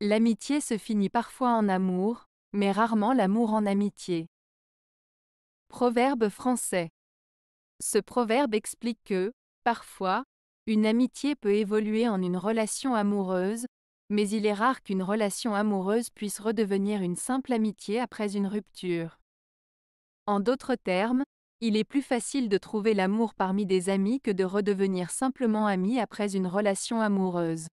L'amitié se finit parfois en amour, mais rarement l'amour en amitié. Proverbe français. Ce proverbe explique que, parfois, une amitié peut évoluer en une relation amoureuse, mais il est rare qu'une relation amoureuse puisse redevenir une simple amitié après une rupture. En d'autres termes, il est plus facile de trouver l'amour parmi des amis que de redevenir simplement ami après une relation amoureuse.